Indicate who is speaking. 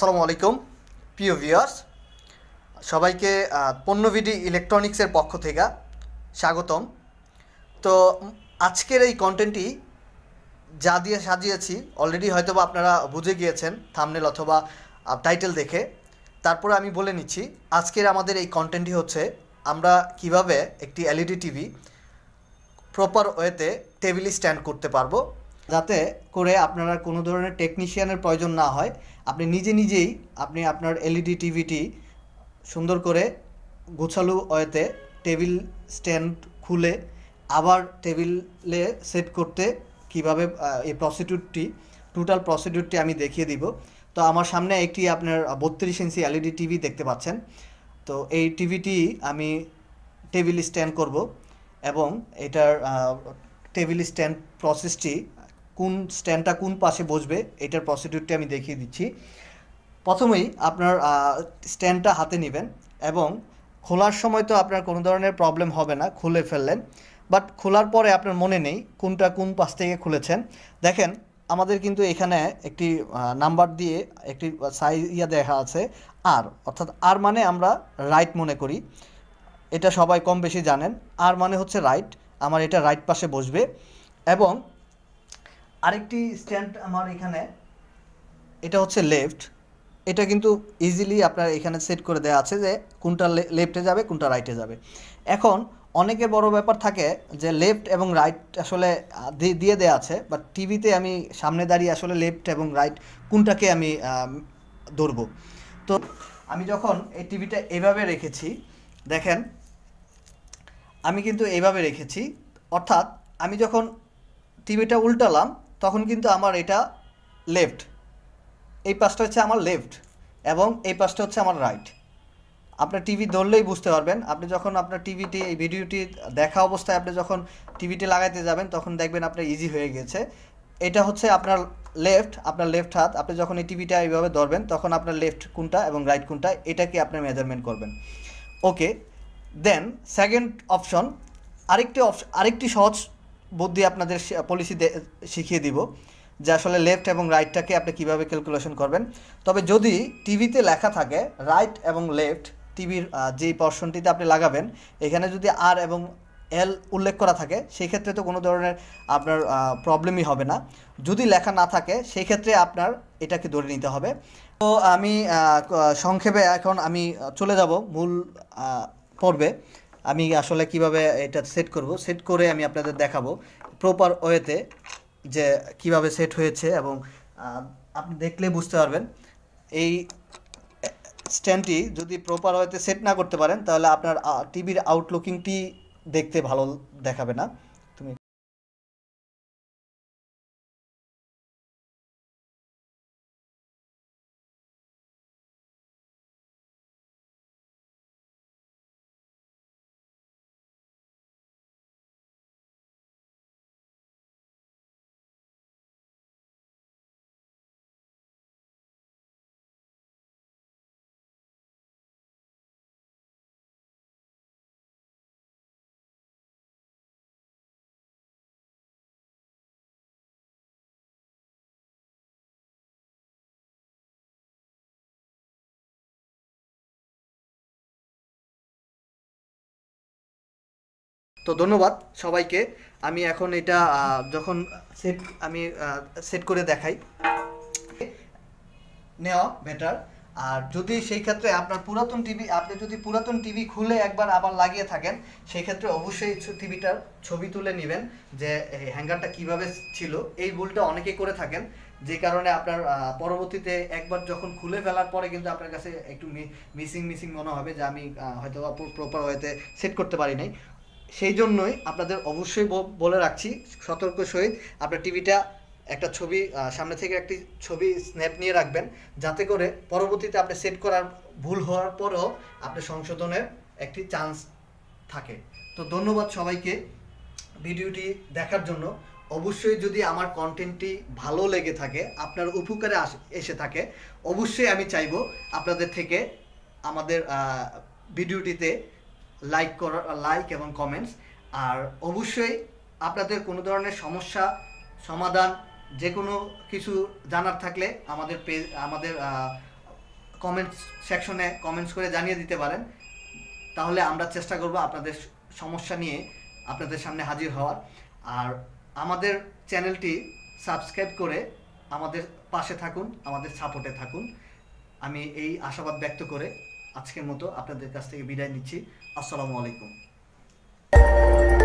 Speaker 1: আসসালামু আলাইকুম প্রিয় ভিউয়ার্স সবাইকে পণ্যবিধি ইলেকট্রনিক্সের পক্ষ থেকে স্বাগতম তো আজকের এই কন্টেন্টটি যা দিয়ে সাজিয়েছি অলরেডি হয়তো বা আপনারা বুঝে গিয়েছেন থামনেল অথবা টাইটেল দেখে তারপরে আমি বলে নিচ্ছি আজকের আমাদের এই কন্টেন্টটি হচ্ছে আমরা কিভাবে একটি এলইডি টিভি প্রপার ওয়েতে টেবিল স্ট্যান্ড করতে পারবো যাতে করে আপনারা কোনো ধরনের টেকনিশিয়ানের প্রয়োজন না হয় আপনি নিজে নিজেই আপনি আপনার এলইডি টিভিটি e সুন্দর করে গোছালু ওয়েতে টেবিল স্ট্যান্ড খুলে আবার টেবিলে সেট করতে কিভাবে এই প্রসিডিউরটি টোটাল প্রসিডিউরটি আমি দেখিয়ে দিব তো আমার সামনে একটি আপনার বত্রিশ ইঞ্চি এলইডি টিভি e দেখতে পাচ্ছেন তো এই টিভিটি আমি টেবিল স্ট্যান্ড করব এবং এটার টেবিল স্ট্যান্ড প্রসেসটি কোন স্ট্যান্ডটা কোন পাশে বসবে এটার প্রসিডিউরটি আমি দেখিয়ে দিচ্ছি প্রথমেই আপনার স্ট্যান্ডটা হাতে নেবেন এবং খোলার সময় তো আপনার কোনো ধরনের প্রবলেম হবে না খুলে ফেললেন বাট খোলার পরে আপনার মনে নেই কোনটা কোন পাশ থেকে খুলেছেন দেখেন আমাদের কিন্তু এখানে একটি নাম্বার দিয়ে একটি সাইজ ইয়া দেখা আছে আর অর্থাৎ আর মানে আমরা রাইট মনে করি এটা সবাই কম বেশি জানেন আর মানে হচ্ছে রাইট আমার এটা রাইট পাশে বসবে এবং আরেকটি স্ট্যান্ড আমার এখানে এটা হচ্ছে লেফট এটা কিন্তু ইজিলি আপনার এখানে সেট করে দেওয়া আছে যে কোনটা লেফটে যাবে কোনটা রাইটে যাবে এখন অনেকে বড় ব্যাপার থাকে যে লেফট এবং রাইট আসলে দিয়ে দেওয়া আছে বাট টিভিতে আমি সামনে দাঁড়িয়ে আসলে লেফট এবং রাইট কোনটাকে আমি ধরব তো আমি যখন এই টিভিটা এভাবে রেখেছি দেখেন আমি কিন্তু এইভাবে রেখেছি অর্থাৎ আমি যখন টিভিটা উল্টালাম তখন কিন্তু আমার এটা লেফট এই পাশটা হচ্ছে আমার লেফট এবং এই পাশটা হচ্ছে আমার রাইট আপনার টিভি ধরলেই বুঝতে পারবেন আপনি যখন আপনার টিভিটি এই ভিডিওটি দেখা অবস্থায় আপনি যখন টিভিটি লাগাইতে যাবেন তখন দেখবেন আপনার ইজি হয়ে গেছে এটা হচ্ছে আপনার লেফট আপনার লেফট হাত আপনি যখন এই টিভিটা এইভাবে ধরবেন তখন আপনার লেফট কোনটা এবং রাইট কোনটা এটাকে আপনি মেজারমেন্ট করবেন ওকে দেন সেকেন্ড অপশন আরেকটি আরেকটি সহজ বুদ্ধি আপনাদের পলিসি শিখিয়ে দিব যে আসলে লেফট এবং রাইটটাকে আপনি কিভাবে ক্যালকুলেশন করবেন তবে যদি টিভিতে লেখা থাকে রাইট এবং লেফট টিভির যে পর্শনটিতে আপনি লাগাবেন এখানে যদি আর এবং এল উল্লেখ করা থাকে সেই ক্ষেত্রে তো কোনো ধরনের আপনার প্রবলেমই হবে না যদি লেখা না থাকে সেই ক্ষেত্রে আপনার এটাকে ধরে নিতে হবে তো আমি সংক্ষেপে এখন আমি চলে যাব মূল পর্বে আমি আসলে কিভাবে এটা সেট করব সেট করে আমি আপনাদের দেখাবো প্রপার ওয়েতে যে কিভাবে সেট হয়েছে এবং আপনি দেখলে বুঝতে পারবেন এই স্ট্যান্ডটি যদি প্রপার ওয়েতে সেট না করতে পারেন তাহলে আপনার টিভির আউটলুকিংটি দেখতে ভালো দেখাবে না তো ধন্যবাদ সবাইকে আমি এখন এটা যখন সেট আমি সেট করে দেখাই নেওয়া বেটার আর যদি সেই ক্ষেত্রে আপনার পুরাতন টিভি আপনি যদি পুরাতন টিভি খুলে একবার আবার লাগিয়ে থাকেন সেই ক্ষেত্রে অবশ্যই টিভিটার ছবি তুলে নেবেন যে হ্যাঙ্গারটা কিভাবে ছিল এই ভুলটা অনেকে করে থাকেন যে কারণে আপনার পরবর্তীতে একবার যখন খুলে ফেলার পরে কিন্তু আপনার কাছে একটু মিসিং মিসিং মনে হবে যে আমি হয়তো প্রপার ওয়েতে সেট করতে পারি নাই সেই জন্যই আপনাদের অবশ্যই বলে রাখছি সতর্ক সহিত আপনার টিভিটা একটা ছবি সামনে থেকে একটি ছবি স্ন্যাপ নিয়ে রাখবেন যাতে করে পরবর্তীতে আপনি সেট করার ভুল হওয়ার পরেও আপনি সংশোধনের একটি চান্স থাকে তো ধন্যবাদ সবাইকে ভিডিওটি দেখার জন্য অবশ্যই যদি আমার কন্টেন্টটি ভালো লেগে থাকে আপনার উপকারে এসে থাকে অবশ্যই আমি চাইব আপনাদের থেকে আমাদের ভিডিওটিতে লাইক করা লাইক এবং কমেন্টস আর অবশ্যই আপনাদের কোনো ধরনের সমস্যা সমাধান যে কোনো কিছু জানার থাকলে আমাদের পেজ আমাদের কমেন্টস সেকশনে কমেন্টস করে জানিয়ে দিতে পারেন তাহলে আমরা চেষ্টা করব আপনাদের সমস্যা নিয়ে আপনাদের সামনে হাজির হওয়ার আর আমাদের চ্যানেলটি সাবস্ক্রাইব করে আমাদের পাশে থাকুন আমাদের সাপোর্টে থাকুন আমি এই আশাবাদ ব্যক্ত করে আজকের মতো আপনাদের কাছ থেকে বিদায় নিচ্ছি আসসালামু আলাইকুম